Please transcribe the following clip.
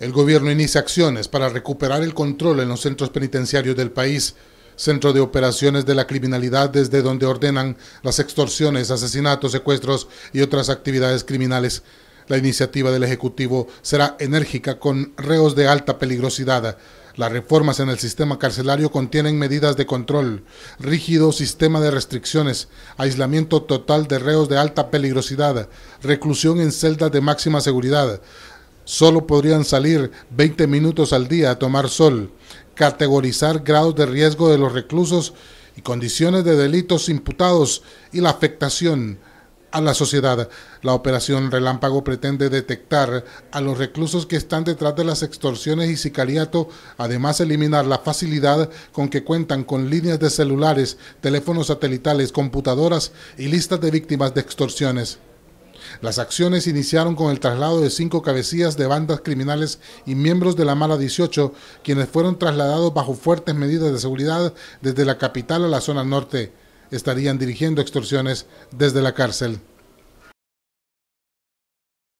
El gobierno inicia acciones para recuperar el control en los centros penitenciarios del país, centro de operaciones de la criminalidad desde donde ordenan las extorsiones, asesinatos, secuestros y otras actividades criminales. La iniciativa del Ejecutivo será enérgica con reos de alta peligrosidad, las reformas en el sistema carcelario contienen medidas de control, rígido sistema de restricciones, aislamiento total de reos de alta peligrosidad, reclusión en celdas de máxima seguridad, Solo podrían salir 20 minutos al día a tomar sol, categorizar grados de riesgo de los reclusos y condiciones de delitos imputados y la afectación a la sociedad. La operación Relámpago pretende detectar a los reclusos que están detrás de las extorsiones y sicariato, además eliminar la facilidad con que cuentan con líneas de celulares, teléfonos satelitales, computadoras y listas de víctimas de extorsiones. Las acciones iniciaron con el traslado de cinco cabecillas de bandas criminales y miembros de la Mala 18, quienes fueron trasladados bajo fuertes medidas de seguridad desde la capital a la zona norte. Estarían dirigiendo extorsiones desde la cárcel.